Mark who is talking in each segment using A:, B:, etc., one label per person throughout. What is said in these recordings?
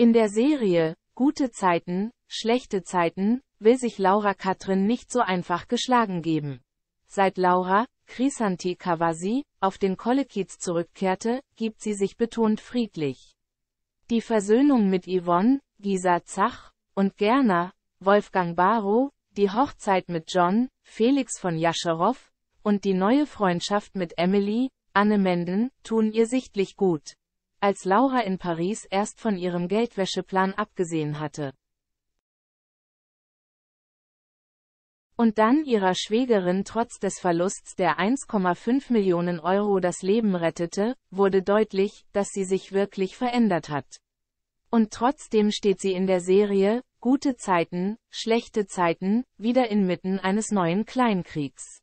A: In der Serie Gute Zeiten, schlechte Zeiten will sich Laura Katrin nicht so einfach geschlagen geben. Seit Laura, Krisanti Kawasi, auf den Kollekiez zurückkehrte, gibt sie sich betont friedlich. Die Versöhnung mit Yvonne, Gisa Zach und Gerner, Wolfgang Barrow, die Hochzeit mit John, Felix von Jascherow und die neue Freundschaft mit Emily, Anne Menden, tun ihr sichtlich gut als Laura in Paris erst von ihrem Geldwäscheplan abgesehen hatte. Und dann ihrer Schwägerin trotz des Verlusts der 1,5 Millionen Euro das Leben rettete, wurde deutlich, dass sie sich wirklich verändert hat. Und trotzdem steht sie in der Serie, gute Zeiten, schlechte Zeiten, wieder inmitten eines neuen Kleinkriegs.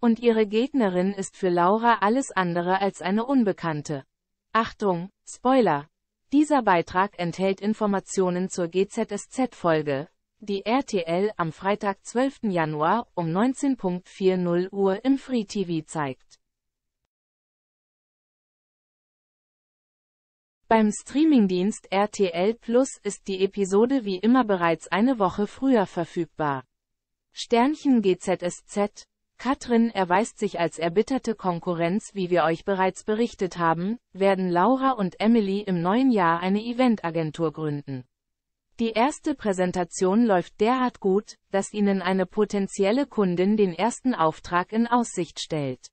A: Und ihre Gegnerin ist für Laura alles andere als eine Unbekannte. Achtung, Spoiler! Dieser Beitrag enthält Informationen zur GZSZ-Folge, die RTL am Freitag 12. Januar um 19.40 Uhr im Free TV zeigt. Beim Streamingdienst RTL Plus ist die Episode wie immer bereits eine Woche früher verfügbar. Sternchen GZSZ Katrin erweist sich als erbitterte Konkurrenz, wie wir euch bereits berichtet haben, werden Laura und Emily im neuen Jahr eine Eventagentur gründen. Die erste Präsentation läuft derart gut, dass ihnen eine potenzielle Kundin den ersten Auftrag in Aussicht stellt.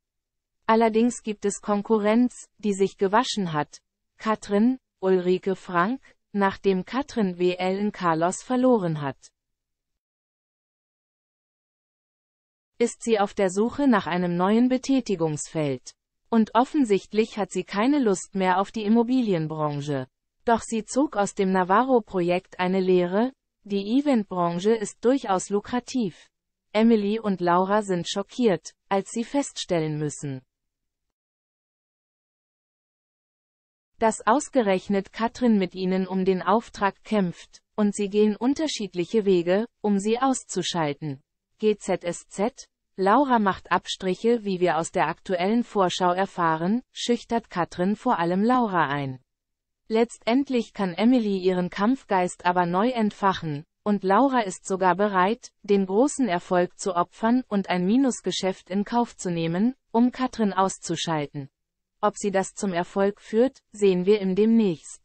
A: Allerdings gibt es Konkurrenz, die sich gewaschen hat. Katrin, Ulrike Frank, nachdem Katrin WL in Carlos verloren hat. ist sie auf der Suche nach einem neuen Betätigungsfeld. Und offensichtlich hat sie keine Lust mehr auf die Immobilienbranche. Doch sie zog aus dem Navarro-Projekt eine Lehre, die Eventbranche ist durchaus lukrativ. Emily und Laura sind schockiert, als sie feststellen müssen, dass ausgerechnet Katrin mit ihnen um den Auftrag kämpft, und sie gehen unterschiedliche Wege, um sie auszuschalten. GZSZ, Laura macht Abstriche, wie wir aus der aktuellen Vorschau erfahren, schüchtert Katrin vor allem Laura ein. Letztendlich kann Emily ihren Kampfgeist aber neu entfachen, und Laura ist sogar bereit, den großen Erfolg zu opfern und ein Minusgeschäft in Kauf zu nehmen, um Katrin auszuschalten. Ob sie das zum Erfolg führt, sehen wir im demnächst.